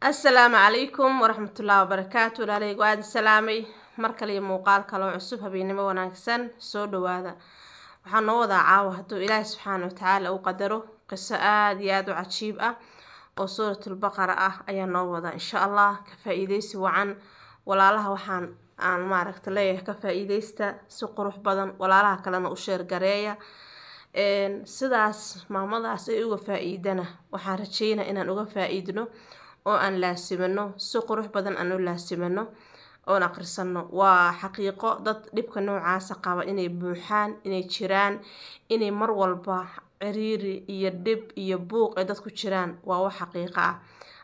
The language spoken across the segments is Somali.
asalaamu calaykum waraxmatullaahi wabarakaatu walaaleygu aada salaamay mar kaliyo muuqaal kaloo cusub habeenimo wanaagsan soo dhawaada waxaa noo wadaa caawa hadduu ilaahi subxaana watacaala uu qadaro qiso aada iyo aada u cajiib ah oo suuratulbaqara ah ayaa noo wadaa insha allah ka faa wacan walaalaha waxaan aan maaragta leeyahay ka faa si qurux badan walaalaha kalena u sheergareeya sidaas maamadaas ay uga faaiidana waxaan rajeynaa inaan uga faaiidno oo aan laasimano si qurux badan aan u laasimanno oon akhrisano waa xaqiiqo dad dhibka noocaasa ah qaba inay buuxaan inay jiraan inay mar walba ciriiri iyo dhib iyo buuq ay dadku jiraan waa wax xaqiiqo ah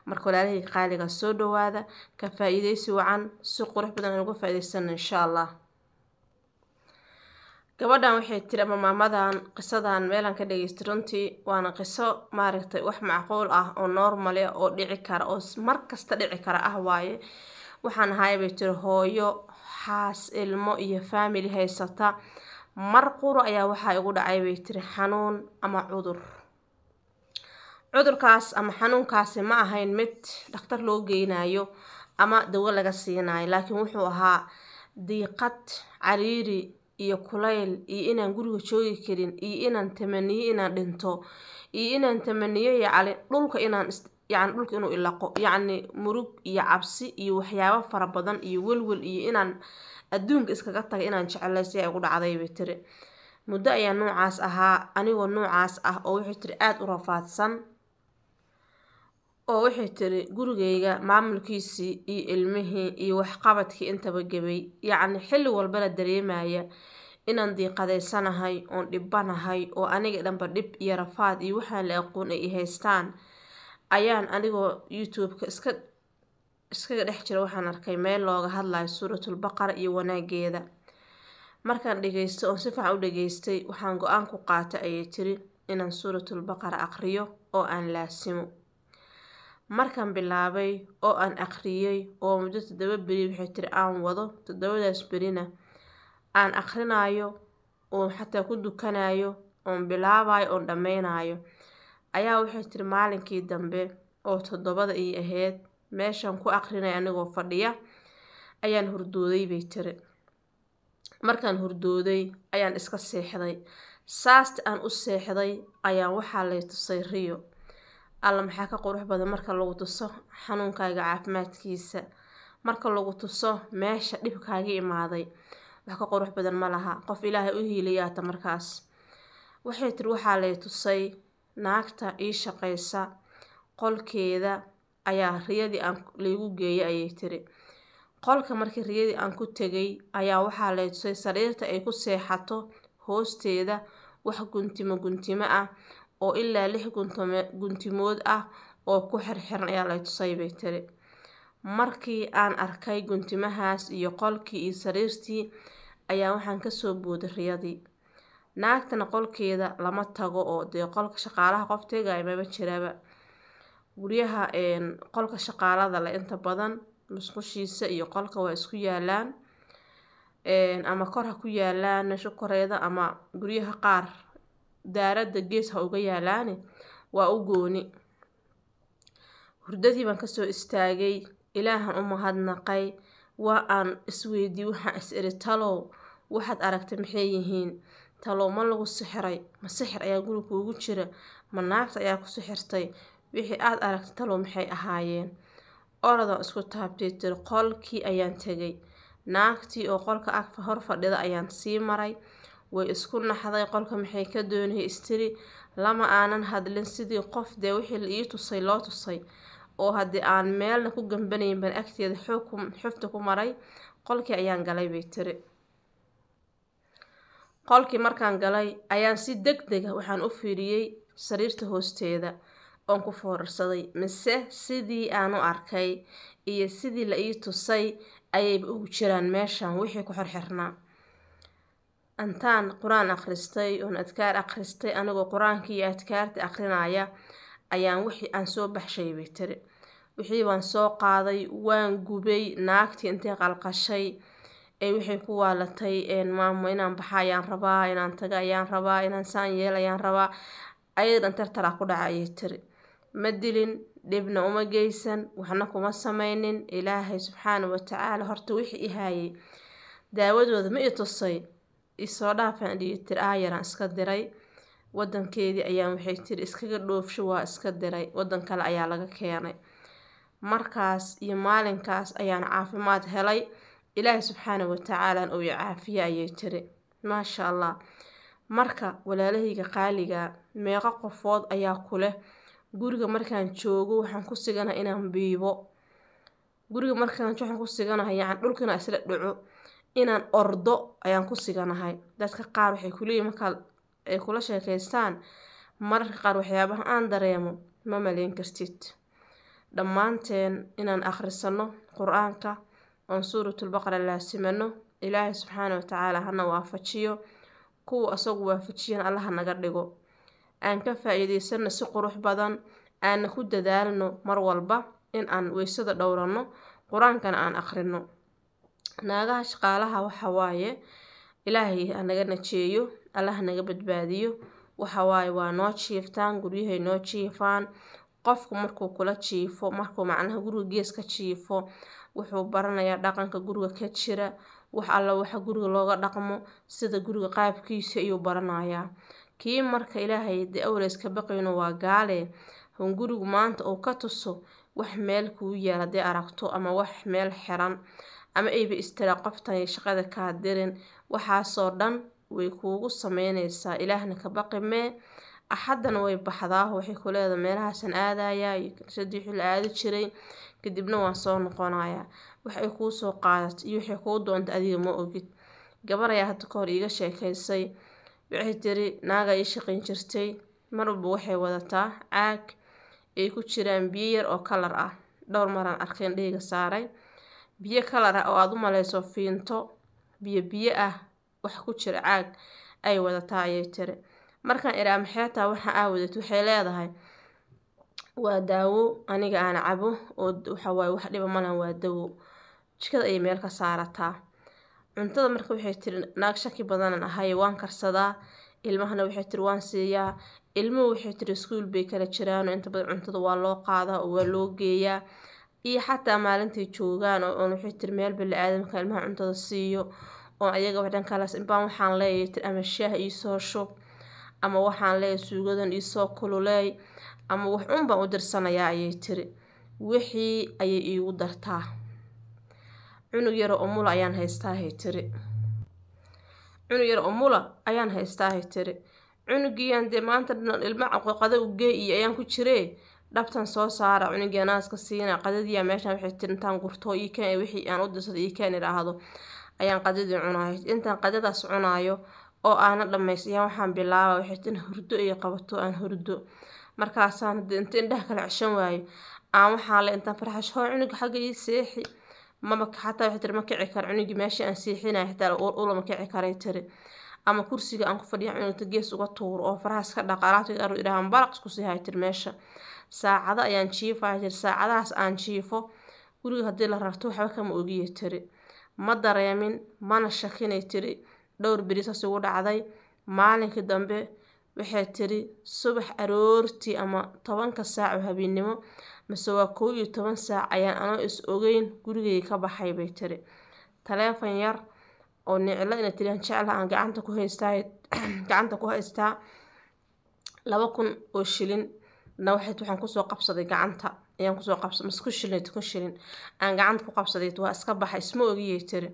marka walaalihii qaaliga soo dhawaada ka faa-iidaysi wacan si qurux badan aan uga faa-iidaysana insha allah gabadhan waxay tiri ama maamadan qisadan meelan ka dhegeysta runtii waana qiso maaragtay wax macquul ah oo normal eh, oo dhici kara oo mar kasta dhici kara ah waaye waxaan ahaaya bay tiri hooyo xaas ilmo iyo faamili haysata mar quru ayaa waxaa igu dhacay bay tiri xanuun ama cudur cudurkaas ama xanuunkaasi ma ahayn mid dhakhtar loo geynayo ama dawo laga siinayo laakiin wuxuu ahaa diiqad cariiri iyo kulayl iyo inaan guriga joogi karin iyo inaan tamaniyo inaan dhinto iyo inaan tamaniyo yacni dhulka inaan yacni dhulka inuu ilaqo yacni murug iyo cabsi iyo waxyaabo fara badan iyo welwel iyo inaan adduunka iskaga tagay inaan jeclay si ay ugu dhacday bay tiri muddo ayaa noocaas ahaa anigoo noocaas ah oo waxay tiri aada u rafaadsan oo waxay tiri gurigayga, maamulkiisii iyo ilmihii iyo waxqabadkii intaba gebay Yacni xilli walbana dareemaya inaan diiqadeysanahay oon dhibbanahay oo aniga dhanba dhib iyo rafaad iyo waxaan la aqoon ay haystaan ayaan anigoo youtube-ka iska iskaga dhex jira waxaan arkay meel looga hadlayo suuratulbaqara iyo wanaageeda markaan dhegeystay oon si fiican u dhageystay waxaan go-aan ku qaatay ayay tiri inaan suuratulbaqara aqriyo oo aan laasimo Markaan bilaabay oo aan akhriyay oo muddo toddoba beri waxay tiri aan wado toddobadaas berina aan akhrinayo oo xataa ku dukanaayo oon bilaabayo oon dhammaynayo ayaa waxay tiri maalinkii dambe oo toddobada ii ahayd meeshaan ku akhrinaya anigoo fadhiya ayaan hurdooday bay tiri markaan hurdooday ayaan iska seexday saasta aan u seexday ayaa waxaa lay tusay riyo alla maxaa ka qurux badan marka lagu tuso xanuunkaaga caafimaadkiisa marka lagu tuso meesha dhib kaaga imaaday wax ka qurux badan ma laha qof ilaahay u hiiliyaata markaas waxay tiri waxaa lay tusay naagta ii shaqaysa qolkeeda ayaa riyadii aan laygu geeyay ayay tiri qolka markii riyadii aan ku tegay ayaa waxaa lay tusay sariirta ay ku seexato hoosteeda wax guntimo guntimo ah oo ilaa lix guntimood ah oo ku xirxiran ayaa lay tusay bay tiri markii aan arkay guntimahaas iyo qolkii iyo sariirtii ayaa waxaan kasoo booday riyadii naagtana qolkeeda lama tago oo dee qolka shaqaalaha qof tegaya maba jiraba guryaha qolka shaqaalada le inta badan musqushiisa iyo qolka waa isku yaalaan ama kor ha ku yaalaan meesha ama guryaha qaar daarada gees ha uga yaalaane waa u gooni hurdadii baan kasoo istaagay ilaahan u mahadnaqay waa aan isweydii waxaan is iri talow waxaad aragtay maxay yihiin talow ma lagu sixiray ma sixir ayaa guri kuugu jira ma naagta ayaa ku sixirtay wixii aad aragtay talow maxay ahaayeen orodaan isku taabtay tiri qolkii ayaan tegay naagtii oo qolka ag hor fadhida ayaan sii maray way isku naxday qolka maxay ka doonay istiri lama aanan hadlin sidii qof dee wixii ii tusay loo tusay oo haddii aan meelna ku gambanayn gambanaynban agteeda xoog xufta ku maray qolkii ayaan galay bay tiri qolkii markaan galay ayaan si deg dega ah waxaan u fiiriyey sariirta hoosteeda oon ku foorarsaday mise sidii aan u arkay iyo sidii la ii tusay ayayba ugu jiraan meeshan wixii ku xirxirnaa antaan qur-aan akhristay oon adkaar akhristay anigoo qur-aankii iyo adkaarta akhrinaya ayaan wixii aan soo baxshay bay tiri wixii baan soo qaaday waan gubay naagtii intay qalqashay ee wixii ku waalatay maamo inaan baxa ayaan rabaa inaan taga ayaan rabaa inaan saan yeel ayaan rabaa ayada tartaraa ku dhaca ayay tiri ma dilin dhibna uma geysan waxna kuma samaynin ilaahay subxaana watacaala horta wixii ihaayay daawadooda ma i tusay Isoodaf aan dihi jire aayar aan iskadiray wadankeedi ayaan waxay tiri iskaga dhoofsho waa iska diray wadan kale ayaa laga keenay markaas iyo maalinkaas ayaan caafimaad helay ilaahay subxaana watacaala uu icaafiye ayay tiri maasha allah marka walaalahayga qaaligaa meeqo qofood ayaa ku leh guriga markaan joogo waxaan ku siganahay inaan biibo guriga markaan waxaan ku siganahay yacan dhulkana isla dhaco inaan ordo ayaan ku siganahay dadka qaar waxay kuleeyihin markaad ay kula sheekaystaan mararka qaar waxyaabaha aan dareemo ma maleyn kartid dhammaanteen inaan akhrisanno qur-aanka oon suuratulbaqara laasimano ilaahay subxaana watacaala hana waafajiyo kuwa asagu waafajiyana allaha naga dhigo aan ka faa-iideysanno si qurux badan aanna ku dadaalno mar walba in aan weysada dhowranno qur-aankana aan akhrino naagaha shaqaalaha waxa waaye ilaahay naga najeeyo alla naga badbaadiyo waxa waaye waa noo jiiftaan guryahay noo jiifaan qofku markuu kula jiifo markuu macnaha guriga geeska jiifo wuxuu baranayaa dhaqanka guriga ka jira wax alla waxa guriga looga dhaqmo sida guriga qaabkiisa ayuu baranayaa kii marka ilaahay de awlayska baqayno waa gaale n gurigu maanta uu ka tuso wax meel kuu yaala dee aragto ama wax meel xiran ama ayba istiraaqoftay shaqada kaa dirin waxaasoo dhan way kuugu sameyneysaa ilaahna ka baqi mee axadana way baxdaa waxay ku leeda meelahaasaan aadayaa iyo kiniisadii wixii la aadi jiray kadibna waan soo noqonayaa waxay kuu qaadat iyo waxay kuu doonta adiga ma ogid gabar ayaa hadda kahor iiga sheekaysay waxay tiri naagaa ii shaqayn jirtay mar walba waxay wadataa caag ay ku jiraan biyo yar oo kalar ah dhowr maraan arkayn dhiiga saaray biyo kalar ah oo aad u malayso fiinto biyo biyo ah wax ku jira caag ay wadataa ayay tiri markaan idhaa maxeetaa taa waxa aa wadato waxay leedahay waa daawo aniga aan cabo oo waxawaaye wax dhiba malan waa dawo jikada ayay meel ka saarataa cuntada marka waxay tiri naag shaki badanan ahay waan karsadaa ilmahana waxay tiri waan siiyaa ilmuhu waxay tiri iskuul bay kala jiraano inta badan cuntada waa loo qaadaa oo waa loo geeyaa iyo xataa maalintay joogaan oo n tiri meel bili-aadamka ilmaha cuntada siiyo oo ayagaba dhankaalaas inbaan waxaan leeyahy tir ama shaah soo shub ama waxaan leeyahy suugadan soo kululeey ama wax un baan u dirsanayaa ayay tiri wixii ayay iigu dartaa cunug yaro umula ayaan haystaahay tiri cunug yar umula ayaan haystaahay tiri cunugiiyaan dee maanta dhan ilma caqoqada u geey iyo ayaan ku jiree dhabtan soo saara cunugeen aaska siina qadadiyaa meeshaan waxay tiri intaan gurto iikeen wixii aan u dirsada iikeen idhaahdo ayaan qadadii cunaay intaan qadadaas cunaayo oo aana dhammays waxaan bilaaba waxay tin hurdo iyo qabato aan hurdo markaasaan inta indhaha kala ceshan waayo aan waxaa intaan farxash hoo cunug seexi mama xataa waxay tiri ma kici kara cunugii meeshii aan seexinaya xitaa ulama kici karay tiri ama kursiga aan ku fadhiya cunugta gees uga tuuro oo farahaas dhaqa alaabtay aru idhaha mbaraq isku siihay tiri meesha saacada ayaan jiifaa saacadahaas aan jiifo guriga haddii la rarto waxba kama ogiye tiri ma dareemin mana shakinay tiri dhowr berisaas igu dhacday maalinkii dambe waxay tiri subax aroortii ama tobanka saaco oo habeennimo mase waa kow iyo toban saac ayaan anoo is ogeyn gurigay ka baxay bay tiri taleefan yar oo niclo inay tiri aan jeclaha aan gacanta ku haystaa gacanta ku haystaa laba kun oo shilin nawxeed waxaan kusoo qabsaday gacanta ayaan kusoo qabsaday masku shilin tukun shilin aan gacanta ku qabsaday waa iska baxa isma ogiyey tiri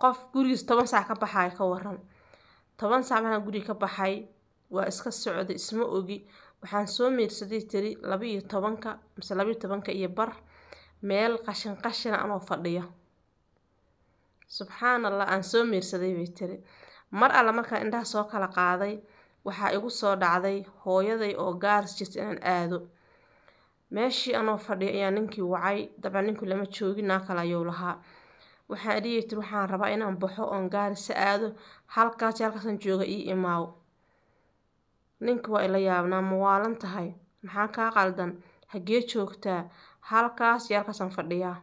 qof gurigiis toban saac ka baxaay ka waran toban saac maraan guriga ka baxay waa iska socday isma ogi waxaan soo meersaday tiri laba iyo tobanka mise laba iyo tobanka iyo bar meel qashin qashina anoo fadhiya subxaan allah aan soo meersaday bay tiri mar alla markaan indhaha soo kala qaaday waxaa igu soo dhacday hooyaday oo gaaris jirta inaan aado meeshii anoo fadhiya ayaa ninkii wacay dabcan ninkii lama joogin naa kale ayuu lahaa waxaan dhihi tiri waxaan rabaa inaan baxo oon gaarisa aado halkaas halkaasan jooga ii imaaw ninki waa ila yaabnaa mawaalan tahay maxaa kaa qaldan hagee joogtaa halkaas iyo halkaasaan fadhiyaa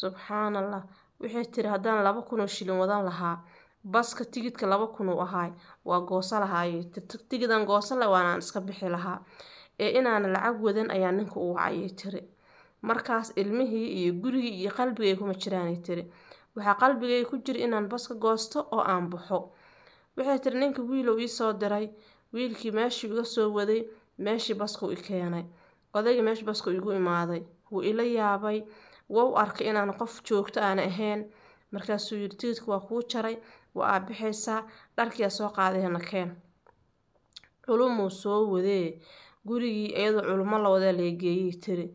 subxaan allah waxay tiri haddaan laba kun oo shilin wadan lahaa baska tigidka laba kun uu ahaay waa gooso lahaaye tigidan goosale waanaan iska bixi lahaa ee inaan lacag wadan ayaa ninka u wacayay tiri markaas ilmihii iyo gurigii iyo qalbigay kuma jiraanay tiri waxaa qalbigay ku jira inaan baska goosto oo aan baxo waxay tiri ninka wiilow iisoo diray wiilkii meeshuu iga soo waday meeshii baskuu i keenay odayga meesha basku igu imaaday wuu ila yaabay wou arkay inaan qof joogto aana ahayn markaasuu yidhi tigidka waa kuu jaray waa aad bixiysaa dharkiia soo qaadayna keen culumuu soo wadee gurigii iyadoo culumo culummo lawadaa lageeyey tiri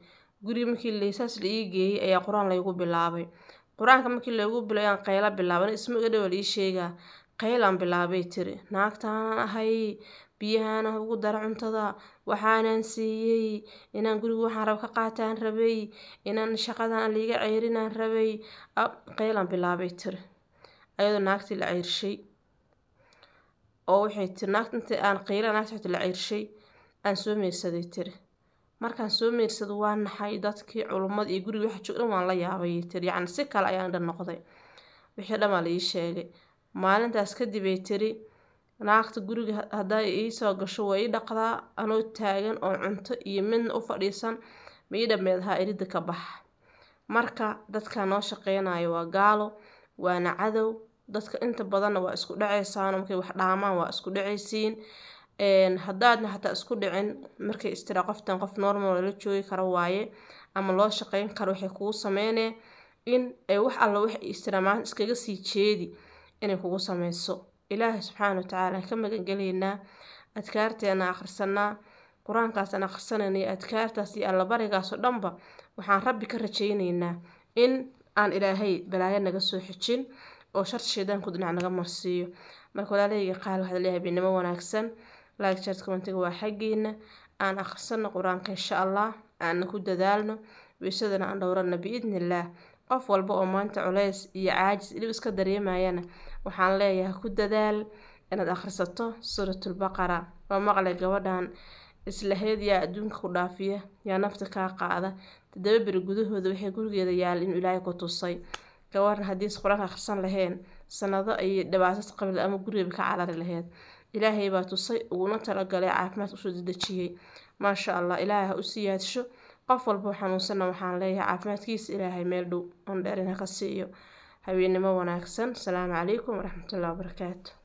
gurigi markii laysaas la ii geeyey ayaa qur-aan laygu bilaabay qur-aanka markii laygu bilaabay aan qayla bilaaban isma gadhowa laii sheegaa qaylaan bilaabay tiri naagtaanaan ahay biyahaana ah ugu dara cuntada waxaanaan siiyey inaan gurigu waxaan rab ka qaataan rabay inaan shaqadan liiga ceyrinaan rabay qaylaan bilaabay tiri ayadoo naagtii la ceyrshay oo waxay tiri naagta intii aan qiila naagta waxay la ceyrshay aan soo meersaday tiri markaan soo meersado waa naxay dadkii culummada iyo guriga waxa joog dhan waan la yaabay tiri yacni si kale ayaan dhan noqday wixii dhan baa la ii sheegay maalintaas kadib tiri naagta guriga hadday iisoo gasho waa ii dhaqdaa anoo taagan oo cunto iyo midna u fadhiisan ma ii dhammeed ahaa eridda ka bax marka dadkaa noo shaqeynayo waa gaalo waana cadow dadka inta badanna waa isku dhacaysaan markay wax dhaamaan waa isku dhacaysiin haddaadna hataa isku dhicin markay istira qoftan qof normal la joogi karo waaye ama loo shaqeyn karo waxay kugu sameynee in ay wax alla wax istira iskaga sii jeedi inay kugu sameyso ilaahay subxaana watacaala ka magangelaynaa adkaarteena akhrisanaa qur-aankaasaan akhrisanaynay adkaartaas iyo allabarigaas dhanba waxaan rabbi ka rajaynaynaa in aan ilaahay balaayo naga soo xijin oo shar shaydaanku dhinac naga marsiiyo marka walaalahayga qaar waxaa leeyahay habeenimo wanaagsan like chat commentiga waa xaggiina aan akhrisano qur-aanka insha allah aanna ku dadaalno weysadana aan dhowrano biidnillaah qof walba oo maanta culays iyo caajis ilib iska dareemayana waxaan leeyahay ku dadaal inaad akhrisato suuratulbaqara waa maqlay gabadhan islaheed yaa adduunka ku dhaafiya yaa nafta kaa qaada toddoba beri gudahooda waxay gurigeeda yaalay inuu ilaahay ku tusay gawaran haddii is qur-aanka akhrisan laheen sanado ayay dhibaatas qabil ama gurigaba ka carari laheed ilaahay baa tusay uguna talagalay caafimaad usoo dejiyey maasha allah ilaahay ha u sii yaadasho qof walba xanuunsanna waxaan leeyahay caafimaadkiisa ilaahay meel dhow oon dheerina ka siiyo habeennimo wanaagsan asalaamu calaykum waraxmatullahi wabarakaatu